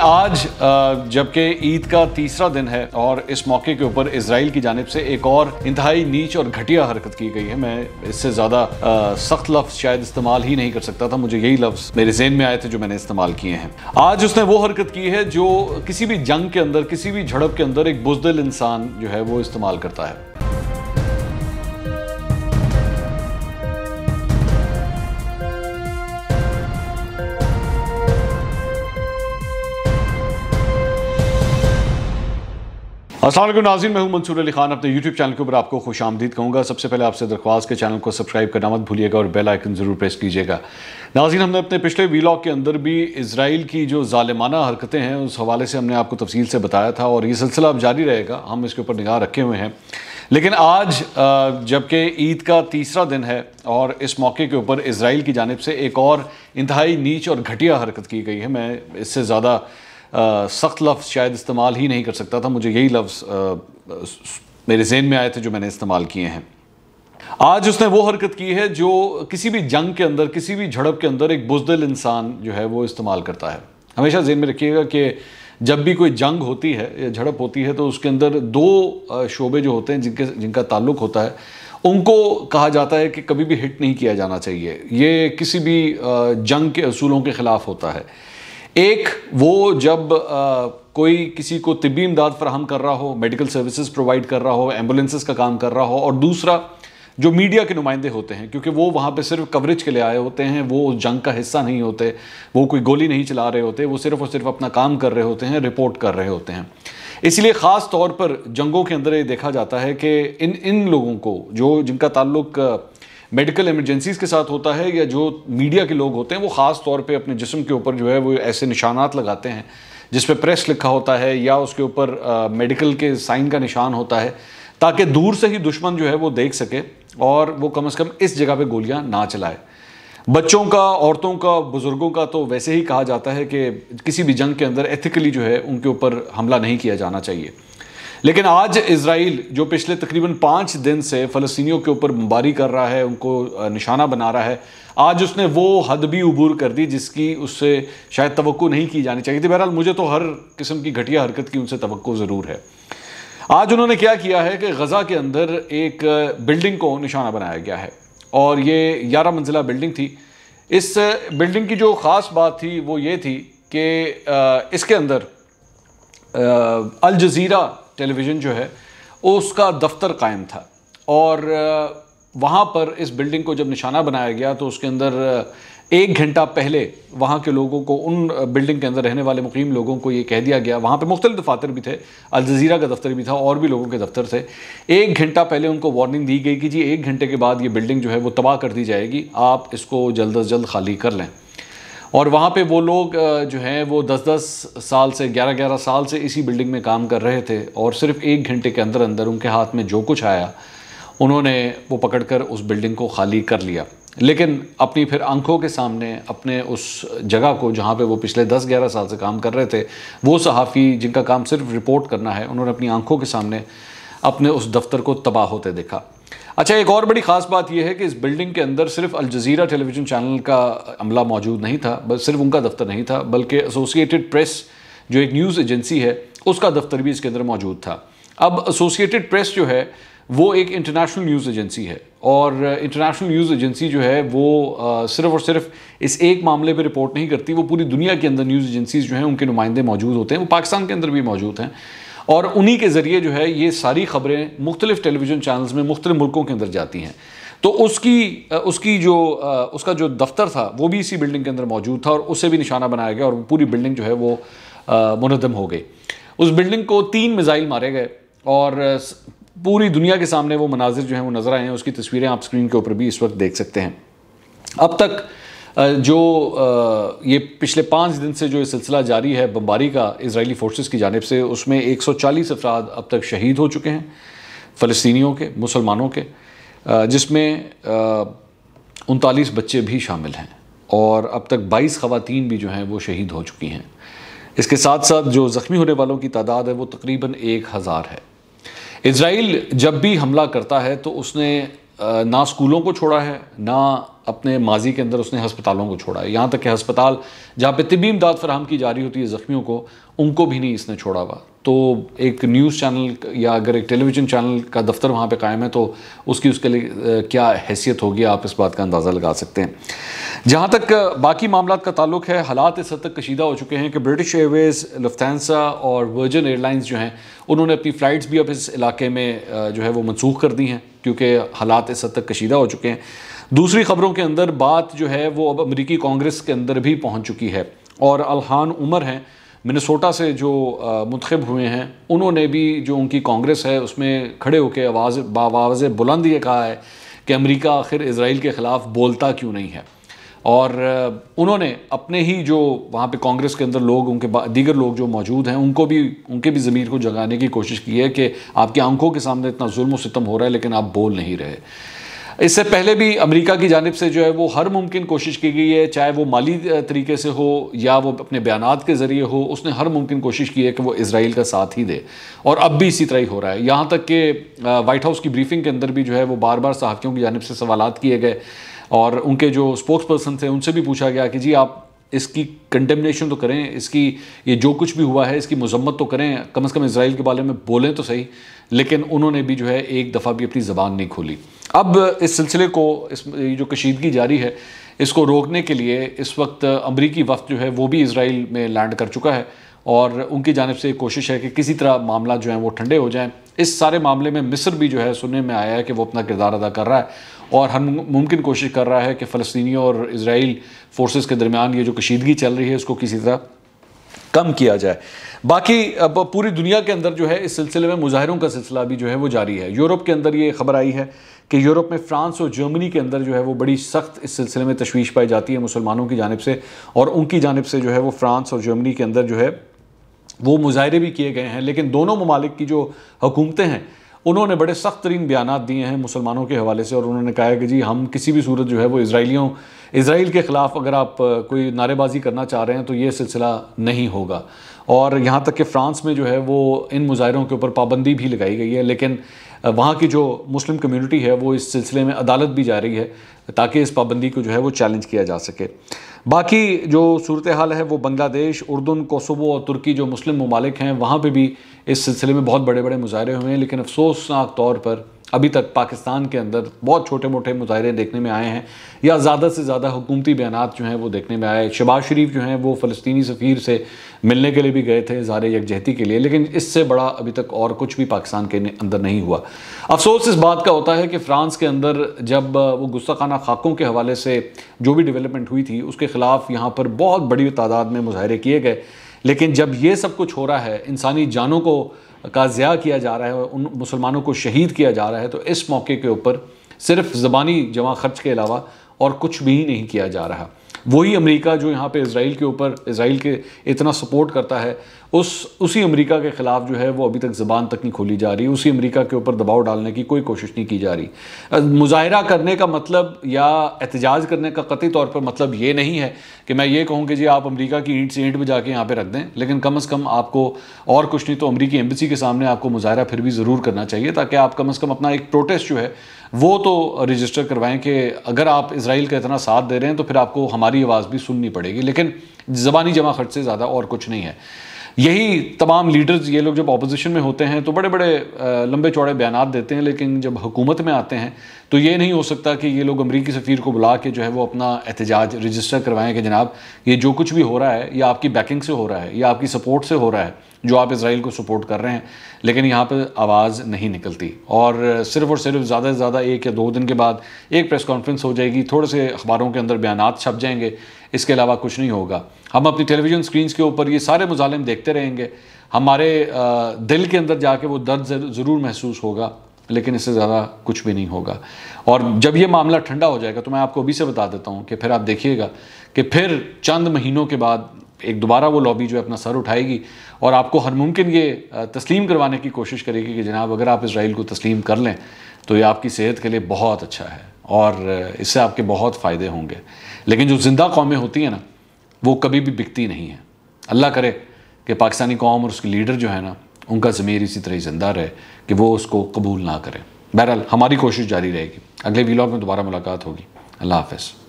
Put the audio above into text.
आज जबकि ईद का तीसरा दिन है और इस मौके के ऊपर इसराइल की जानब से एक और इंतहाई नीच और घटिया हरकत की गई है मैं इससे ज़्यादा सख्त लफ्ज़ शायद इस्तेमाल ही नहीं कर सकता था मुझे यही लफ्ज़ मेरे जेन में आए थे जो मैंने इस्तेमाल किए हैं आज उसने वो हरकत की है जो किसी भी जंग के अंदर किसी भी झड़प के अंदर एक बुजदिल इंसान जो है वो इस्तेमाल करता है असल नाजीन मैं हूँ मंसूर अली खान अपने यूट्यूब चैनल के ऊपर आपको खुश आमदीद कहूँगा सबसे पहले आपसे दरख्वास्त के चैनल को सब्सक्राइब करना मत भूलिएगा और बेल आइकन ज़रूर प्रेस कीजिएगा नाजीन हमने अपने पिछले वीलॉग के अंदर भी इसराइल की जो ालिमाना हरकतें हैं उस हवाले से हमने आपको तफसील से बताया था और ये सिलसिला अब जारी रहेगा हम इसके ऊपर निगाह रखे हुए हैं लेकिन आज जबकि ईद का तीसरा दिन है और इस मौके के ऊपर इसराइल की जानब से एक और इंतहाई नीच और घटिया हरकत की गई है मैं इससे ज़्यादा सख्त लफ्ज़ शायद इस्तेमाल ही नहीं कर सकता था मुझे यही लफ्ज़ मेरे जहन में आए थे जो मैंने इस्तेमाल किए हैं आज उसने वो हरकत की है जो किसी भी जंग के अंदर किसी भी झड़प के अंदर एक बुजदिल इंसान जो है वो इस्तेमाल करता है हमेशा जेन में रखिएगा कि जब भी कोई जंग होती है या झड़प होती है तो उसके अंदर दो शोबे जो होते हैं जिनके जिनका ताल्लुक होता है उनको कहा जाता है कि कभी भी हिट नहीं किया जाना चाहिए ये किसी भी जंग के असूलों के ख़िलाफ़ होता है एक वो जब आ, कोई किसी को तिबी इमदाद फ्राहम कर रहा हो मेडिकल सर्विसेज प्रोवाइड कर रहा हो एम्बुलेंसेज का काम कर रहा हो और दूसरा जो मीडिया के नुमाइंदे होते हैं क्योंकि वो वहाँ पे सिर्फ कवरेज के लिए आए होते हैं वो जंग का हिस्सा नहीं होते वो कोई गोली नहीं चला रहे होते वो सिर्फ और सिर्फ अपना काम कर रहे होते हैं रिपोर्ट कर रहे होते हैं इसलिए ख़ास तौर पर जंगों के अंदर ये देखा जाता है कि इन इन लोगों को जो जिनका ताल्लुक़ मेडिकल इमरजेंसीज के साथ होता है या जो मीडिया के लोग होते हैं वो ख़ास तौर पर अपने जिसम के ऊपर जो है वो ऐसे निशानात लगाते हैं जिस पर प्रेस लिखा होता है या उसके ऊपर मेडिकल के साइन का निशान होता है ताकि दूर से ही दुश्मन जो है वो देख सके और वो कम से कम इस जगह पे गोलियां ना चलाए बच्चों का औरतों का बुज़ुर्गों का तो वैसे ही कहा जाता है कि किसी भी जंग के अंदर एथिकली जो है उनके ऊपर हमला नहीं किया जाना चाहिए लेकिन आज इसराइल जो पिछले तकरीबन पाँच दिन से फ़लस्तियों के ऊपर बमबारी कर रहा है उनको निशाना बना रहा है आज उसने वो हद भी उबूर कर दी जिसकी उससे शायद तो नहीं की जानी चाहिए थी बहरहाल मुझे तो हर किस्म की घटिया हरकत की उनसे तो ज़रूर है आज उन्होंने क्या किया है कि गज़ा के अंदर एक बिल्डिंग को निशाना बनाया गया है और ये ग्यारह मंजिला बिल्डिंग थी इस बिल्डिंग की जो ख़ास बात थी वो ये थी कि इसके अंदर अल जज़ीरा टेलीविज़न जो है उसका दफ्तर कायम था और वहाँ पर इस बिल्डिंग को जब निशाना बनाया गया तो उसके अंदर एक घंटा पहले वहाँ के लोगों को उन बिल्डिंग के अंदर रहने वाले मुकीम लोगों को ये कह दिया गया वहाँ पर मुख्तलि दफातर भी थे अलजीरा का दफ्तर भी था और भी लोगों के दफ्तर थे एक घंटा पहले उनको वार्निंग दी गई कि जी एक घंटे के बाद ये बिल्डिंग जो है वो तबाह कर दी जाएगी आप इसको जल्द अज जल्द खाली कर लें और वहाँ पे वो लोग जो हैं वो दस दस साल से ग्यारह ग्यारह साल से इसी बिल्डिंग में काम कर रहे थे और सिर्फ एक घंटे के अंदर अंदर उनके हाथ में जो कुछ आया उन्होंने वो पकड़कर उस बिल्डिंग को खाली कर लिया लेकिन अपनी फिर आंखों के सामने अपने उस जगह को जहाँ पे वो पिछले 10-11 साल से काम कर रहे थे वो सहाफ़ी जिनका काम सिर्फ रिपोर्ट करना है उन्होंने अपनी आंखों के सामने अपने उस दफ्तर को तबाह होते देखा अच्छा एक और बड़ी ख़ास बात यह है कि इस बिल्डिंग के अंदर सिर्फ अल जजीरा टेलीविज़न चैनल का अमला मौजूद नहीं था बस सिर्फ उनका दफ्तर नहीं था बल्कि एसोसिएटेड प्रेस जो एक न्यूज़ एजेंसी है उसका दफ्तर भी इसके अंदर मौजूद था अब एसोसिएटेड प्रेस जो है वो एक इंटरनेशनल न्यूज़ एजेंसी है और इंटरनेशनल न्यूज़ एजेंसी जो है वो सिर्फ और सिर्फ इस एक मामले पे रिपोर्ट नहीं करती वो पूरी दुनिया के अंदर न्यूज़ एजेंसीज़ जो हैं उनके नुमाइंदे मौजूद होते हैं वो पाकिस्तान के अंदर भी मौजूद हैं और उन्हीं के ज़रिए जो है ये सारी खबरें मुख्तलिफ टेलीविज़न चैनल्स में मुख्तलिफ मुल्कों के अंदर जाती हैं तो उसकी उसकी जो उसका जो दफ्तर था वो भी इसी बिल्डिंग के अंदर मौजूद था और उसे भी निशाना बनाया गया और पूरी बिल्डिंग जो है वो मुनदम हो गई उस बिल्डिंग को तीन मिज़ाइल मारे गए और पूरी दुनिया के सामने वो मनाजिर जो हैं वो नज़र आए हैं उसकी तस्वीरें आप स्क्रीन के ऊपर भी इस वक्त देख सकते हैं अब तक जो ये पिछले पाँच दिन से जो ये सिलसिला जारी है बम्बारी का इसराइली फोर्सेस की जानब से उसमें 140 अफराद अब तक शहीद हो चुके हैं फ़लस्तियों के मुसलमानों के जिसमें उनतालीस बच्चे भी शामिल हैं और अब तक 22 ख़वातीन भी जो हैं वो शहीद हो चुकी हैं इसके साथ साथ जो ज़ख्मी होने वालों की तादाद है वो तकरीबन एक हज़ार है इसराइल जब भी हमला करता है तो उसने ना स्कूलों को छोड़ा है ना अपने माजी के अंदर उसने हस्पतालों को छोड़ा है यहाँ तक कि हस्पताल जहाँ पे तबी इमदाद फराम की जा रही होती है ज़ख्मियों को उनको भी नहीं इसने छोड़ा हुआ तो एक न्यूज़ चैनल या अगर एक टेलीविज़न चैनल का दफ्तर वहाँ पे कायम है तो उसकी उसके लिए क्या हैसियत होगी आप इस बात का अंदाज़ा लगा सकते हैं जहाँ तक बाकी मामला का ताल्लुक है हालात इस हद तक कशीदा हो चुके हैं कि ब्रिटिश एयरवेज़ लफ्तानसा और वर्जन एयरलाइंस जो हैं उन्होंने अपनी फ़्लाइट्स भी अब इस इलाके में जो है वो मनसूख कर दी हैं क्योंकि हालात इस हद तक कशीदा हो चुके हैं दूसरी खबरों के अंदर बात जो है वो अब अमरीकी कांग्रेस के अंदर भी पहुँच चुकी है और अलहान उमर हैं मिनसोटा से जो मुंतब हुए हैं उन्होंने भी जो उनकी कांग्रेस है उसमें खड़े होकर आवाज़ बावाज़ बुलंद ये कहा है कि अमेरिका आखिर इसराइल के ख़िलाफ़ बोलता क्यों नहीं है और उन्होंने अपने ही जो वहाँ पे कांग्रेस के अंदर लोग उनके दीगर लोग जो मौजूद हैं उनको भी उनके भी ज़मीर को जगाने की कोशिश की है कि आपकी आंखों के सामने इतना जुल्म सितम हो रहा है लेकिन आप बोल नहीं रहे इससे पहले भी अमेरिका की जानब से जो है वो हर मुमकिन कोशिश की गई है चाहे वो माली तरीके से हो या वो अपने बयान के ज़रिए हो उसने हर मुमकिन कोशिश की है कि वो इसराइल का साथ ही दे और अब भी इसी तरह ही हो रहा है यहाँ तक कि वाइट हाउस की ब्रीफिंग के अंदर भी जो है वो बार बार सहाफ़ियों की जानब से सवाल किए गए और उनके जो स्पोक्स पर्सन थे उनसे भी पूछा गया कि जी आप इसकी कंडेमनेशन तो करें इसकी ये जो कुछ भी हुआ है इसकी मजम्मत तो करें कम अज़ कम इसराइल के बारे में बोलें तो सही लेकिन उन्होंने भी जो है एक दफ़ा भी अपनी ज़बान नहीं खोली अब इस सिलसिले को इस जो कशीदगी जारी है इसको रोकने के लिए इस वक्त अमरीकी वफ्त जो है वो भी इसराइल में लैंड कर चुका है और उनकी जानब से कोशिश है कि किसी तरह मामला जो है वो ठंडे हो जाएँ इस सारे मामले में मिस्र भी जो है सुनने में आया है कि वो अपना किरदार अदा कर रहा है और हर मुमकिन कोशिश कर रहा है कि फ़लस्तनी और इसराइल फोर्सेस के दरमियान ये जो कशीदगी चल रही है उसको किसी तरह कम किया जाए बाकी अब पूरी दुनिया के अंदर जो है इस सिलसिले में मुजाहरों का सिलसिला भी जो है वो जारी है यूरोप के अंदर ये खबर आई है कि यूरोप में फ्रांस और जर्मनी के अंदर जो है वो बड़ी सख्त इस सिलसिले में तशवीश पाई जाती है मुसलमानों की जानब से और उनकी जानब से जो है वो फ्रांस और जर्मनी के अंदर जो है वो मुजाहरे भी किए गए हैं लेकिन दोनों ममालिक की जो हुकूमतें हैं उन्होंने बड़े सख्त तरीन बयान दिए हैं मुसलमानों के हवाले से और उन्होंने कहा है कि जी हम किसी भी सूरत जो है वो इसराइलियों इसराइल के ख़िलाफ़ अगर आप कोई नारेबाजी करना चाह रहे हैं तो ये सिलसिला नहीं होगा और यहाँ तक कि फ़्रांस में जो है वो इन मुजाहरों के ऊपर पाबंदी भी लगाई गई है लेकिन वहाँ की जो मुस्लिम कम्यूनिटी है वो इस सिलसिले में अदालत भी जा रही है ताकि इस पाबंदी को जो है वो चैलेंज किया जा सके बाकी जो सूरत हाल है वो बांग्लादेश उर्दन कोसोबो और तुर्की जो मुस्लिम ममालिक हैं वहाँ पर भी इस सिलसिले में बहुत बड़े बड़े मुजाहरे हुए हैं लेकिन अफसोसनाक तौर पर अभी तक पाकिस्तान के अंदर बहुत छोटे मोटे मुजाहरे देखने में आए हैं या ज़्यादा से ज़्यादा हुकूमती बयान जो हैं वो देखने में आए शबाज शरीफ जो हैं वो फ़लस्तनी सफ़ीर से मिलने के लिए भी गए थे इज़ार यकजहती के लिए लेकिन इससे बड़ा अभी तक और कुछ भी पाकिस्तान के अंदर नहीं हुआ अफसोस इस बात का होता है कि फ़्रांस के अंदर जब वो गुस्साखाना खाकों के हवाले से जो भी डेवलपमेंट हुई थी उसके ख़िलाफ़ यहाँ पर बहुत बड़ी तादाद में मुजाहरे किए गए लेकिन जब ये सब कुछ हो रहा है इंसानी जानों को का ज़िया किया जा रहा है उन मुसलमानों को शहीद किया जा रहा है तो इस मौके के ऊपर सिर्फ ज़बानी जमा खर्च के अलावा और कुछ भी नहीं किया जा रहा वही अमेरिका जो यहाँ पे इसराइल के ऊपर इसराइल के इतना सपोर्ट करता है उस उसी अमेरिका के ख़िलाफ़ जो है वो अभी तक ज़बान तक नहीं खोली जा रही उसी अमेरिका के ऊपर दबाव डालने की कोई कोशिश नहीं की जा रही मुजाहरा करने का मतलब या एहतजाज करने का कतई तौर पर मतलब ये नहीं है कि मैं ये कहूँ कि जी आप अमरीका की ईंट से ईंट में जाके यहाँ पर रख दें लेकिन कम अज़ कम आपको और कुछ नहीं तो अमरीकी एम्बसी के सामने आपको मुजाहरा फिर भी ज़रूर करना चाहिए ताकि आप कम अज़ कम अपना एक प्रोटेस्ट जो है वो तो रजिस्टर करवाएं कि अगर आप इसराइल का इतना साथ दे रहे हैं तो फिर आपको हमारी आवाज़ भी सुननी पड़ेगी लेकिन ज़बानी जमा खर्च से ज़्यादा और कुछ नहीं है यही तमाम लीडर्स ये लोग जब अपोजिशन में होते हैं तो बड़े बड़े लंबे चौड़े बयान देते हैं लेकिन जब हुकूमत में आते हैं तो ये नहीं हो सकता कि ये लोग अमरीकी सफ़ीर को बुला के जो है वो अपना एहतजाज रजिस्टर करवाएं कि जनाब ये जो कुछ भी हो रहा है ये आपकी बैकिंग से हो रहा है या आपकी सपोर्ट से हो रहा है जो आप इसराइल को सपोर्ट कर रहे हैं लेकिन यहाँ पर आवाज़ नहीं निकलती और सिर्फ और सिर्फ ज़्यादा से ज़्यादा एक या दो दिन के बाद एक प्रेस कॉन्फ्रेंस हो जाएगी थोड़े से अखबारों के अंदर बयान छप जाएंगे इसके अलावा कुछ नहीं होगा हम अपनी टेलीविज़न स्क्रीन के ऊपर ये सारे मुजालिम देखते रहेंगे हमारे दिल के अंदर जाके वो दर्द ज़रूर महसूस होगा लेकिन इससे ज़्यादा कुछ भी नहीं होगा और जब ये मामला ठंडा हो जाएगा तो मैं आपको अभी से बता देता हूँ कि फिर आप देखिएगा कि फिर चंद महीनों के बाद एक दोबारा वो लॉबी जो है अपना सर उठाएगी और आपको हर मुमकिन ये तस्लीम करवाने की कोशिश करेगी कि जनाब अगर आप इसराइल को तस्लीम कर लें तो ये आपकी सेहत के लिए बहुत अच्छा है और इससे आपके बहुत फ़ायदे होंगे लेकिन जो ज़िंदा कौमें होती हैं ना वो कभी भी बिकती नहीं हैं अल्लाह करे कि पाकिस्तानी कौम और उसकी लीडर जो है ना उनका ज़मीर इसी तरह जिंदा रहे कि वो उसको कबूल ना करें बहरहाल हमारी कोशिश जारी रहेगी अगले वीलॉग में दोबारा मुलाकात होगी अल्लाह हाफ